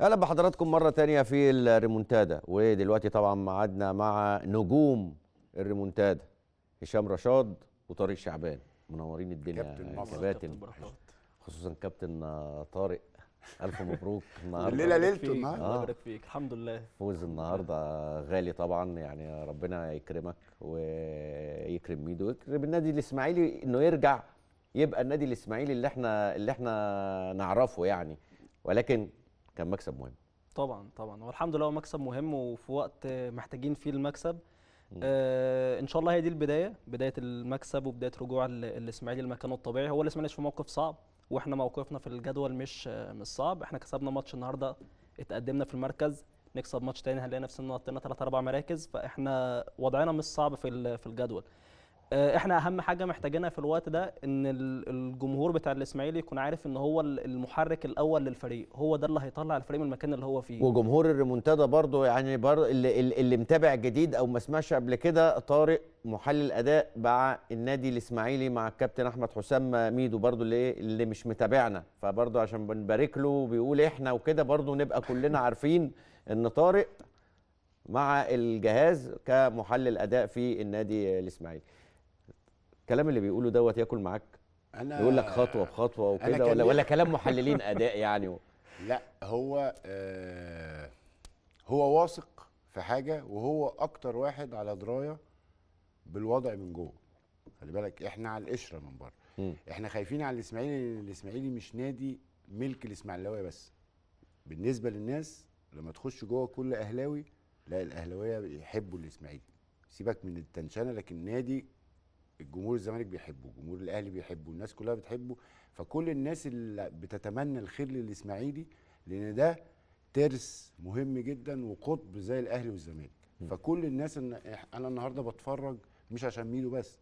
اهلا بحضراتكم مره تانية في الريمونتادا ودلوقتي طبعا معادنا مع نجوم الريمونتادا هشام رشاد وطارق شعبان منورين الدنيا كابتن كابتن خصوصا كابتن طارق الف مبروك النهارده الليله ليلته النهارده الله يبارك فيك الحمد لله فوز النهارده غالي طبعا يعني ربنا يكرمك ويكرم ميدو ويكرم النادي الاسماعيلي انه يرجع يبقى النادي الاسماعيلي اللي احنا اللي احنا نعرفه يعني ولكن كان مكسب مهم طبعا طبعا والحمد لله هو مكسب مهم وفي وقت محتاجين فيه المكسب آه ان شاء الله هي دي البدايه بدايه المكسب وبدايه رجوع الاسماعيلي لمكانه الطبيعي هو الاسماعيلي في موقف صعب واحنا موقفنا في الجدول مش آه، مش صعب احنا كسبنا ماتش النهارده اتقدمنا في المركز نكسب ماتش تاني هنلاقي نفسنا نطينا ثلاث اربع مراكز فاحنا وضعنا مش صعب في في الجدول آه، احنا اهم حاجه محتاجينها في الوقت ده ان الجمهور بتاع الاسماعيلي يكون عارف ان هو المحرك الاول للفريق هو ده اللي هيطلع الفريق من المكان اللي هو فيه وجمهور الريمونتادا برضه يعني بر... اللي, اللي متابع جديد او ما سمعش قبل كده طارق محلل اداء مع النادي الاسماعيلي مع الكابتن احمد حسام ميدو برضه اللي إيه، اللي مش متابعنا فبرضه عشان بنبارك له بيقول احنا وكده برضه نبقى كلنا عارفين ان طارق مع الجهاز كمحلل اداء في النادي الاسماعيلي الكلام اللي بيقوله دوت ياكل معاك انا يقول لك خطوه بخطوه وكده ولا ولا كلام محللين اداء يعني و... لا هو آه هو واثق في حاجه وهو اكتر واحد على درايه بالوضع من جوه خلي بالك احنا على القشره من بره احنا خايفين على الاسماعيلي الاسماعيلي مش نادي ملك الاسماعيلاويه بس بالنسبه للناس لما تخش جوه كل اهلاوي لا الاهلاويه بيحبوا الاسماعيلي سيبك من التنشانه لكن نادي الجمهور الزمالك بيحبه جمهور الاهلي بيحبه الناس كلها بتحبه فكل الناس اللي بتتمنى الخير للاسماعيلي لان ده ترس مهم جدا وقطب زي الاهلي والزمالك فكل الناس ان انا النهارده بتفرج مش عشان ميدو بس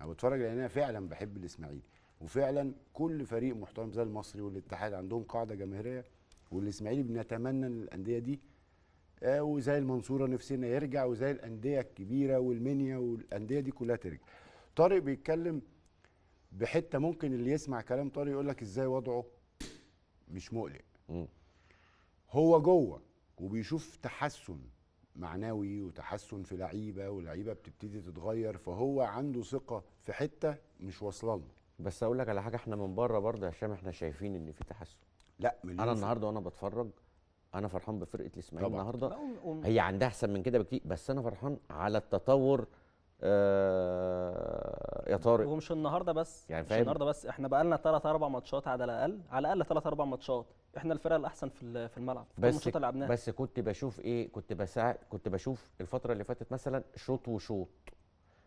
انا بتفرج لان انا فعلا بحب الاسماعيلي وفعلا كل فريق محترم زي المصري والاتحاد عندهم قاعده جماهيريه والاسماعيلي بنتمنى ان الانديه دي آه، وزي المنصوره نفسنا يرجع وزي الانديه الكبيره والمنيا والانديه دي كلها ترجع طارق بيتكلم بحته ممكن اللي يسمع كلام طارق يقول لك ازاي وضعه مش مقلق هو جوه وبيشوف تحسن معنوي وتحسن في لعيبه ولعيبه بتبتدي تتغير فهو عنده ثقه في حته مش واصله لنا بس اقول لك على حاجه احنا من بره برضه يا هشام احنا شايفين ان في تحسن لا من انا النهارده وانا بتفرج انا فرحان بفرقه الاسماعيلي النهارده هي عندها احسن من كده بكتير بس انا فرحان على التطور آه يا طارق ومش النهارده بس يعني فاهم مش النهارده بس احنا بقى لنا ثلاث اربع ماتشات على الاقل على الاقل ثلاث اربع ماتشات احنا الفرقه الاحسن في في الملعب في بس اللي لعبناها بس كنت بشوف ايه كنت بسع... كنت بشوف الفتره اللي فاتت مثلا شوط وشوط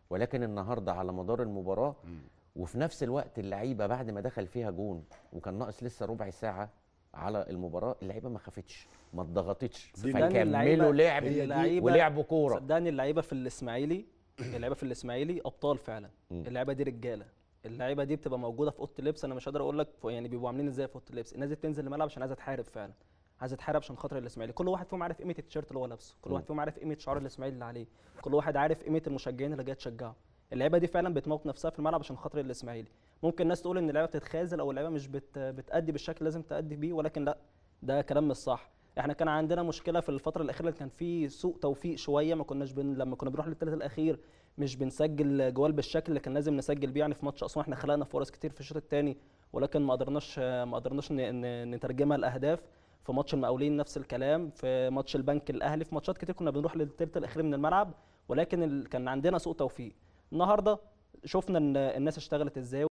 ولكن النهارده على مدار المباراه م. وفي نفس الوقت اللعيبه بعد ما دخل فيها جون وكان ناقص لسه ربع ساعه على المباراه اللعيبه ما خافتش ما اتضغطتش فكملوا لعب ولعبوا كوره صدقني اللعيبه في الاسماعيلي اللعيبه في الاسماعيلي ابطال فعلا اللعيبه دي رجاله اللعيبه دي بتبقى موجوده في اوضه اللبس انا مش قادر اقول لك يعني بيبقوا عاملين ازاي في اوضه اللبس الناس دي بتنزل الملعب عشان عايزه تحارب فعلا عايزه تحارب عشان خاطر الاسماعيلي كل واحد فيهم عارف قيمه التيشيرت اللي هو لابسه كل واحد فيهم عارف قيمه شعار الاسماعيلي اللي عليه كل واحد عارف قيمه المشجعين اللي جايه تشجعه اللعيبه دي فعلا بتموت نفسها في الملعب عشان خاطر الاسماعيلي ممكن الناس تقول ان اللعيبه بتتخاذل او اللعيبه مش بت... بتادي بالشكل لازم تادي بيه ولكن لا ده كلام مش صح احنا كان عندنا مشكله في الفتره الاخيره كان في سوء توفيق شويه ما كناش بن... لما كنا بنروح للثلاث الاخير مش بنسجل جوال بالشكل اللي كان لازم نسجل بيه يعني في ماتش اسوان احنا خلقنا فرص كتير في الشوط الثاني ولكن ما قدرناش ما قدرناش نترجمها لاهداف في ماتش المقاولين نفس الكلام في ماتش البنك الاهلي في ماتشات كتير كنا بنروح للثلث الاخير من الملعب ولكن ال... كان عندنا سوء توفيق النهارده شفنا ان الناس اشتغلت ازاي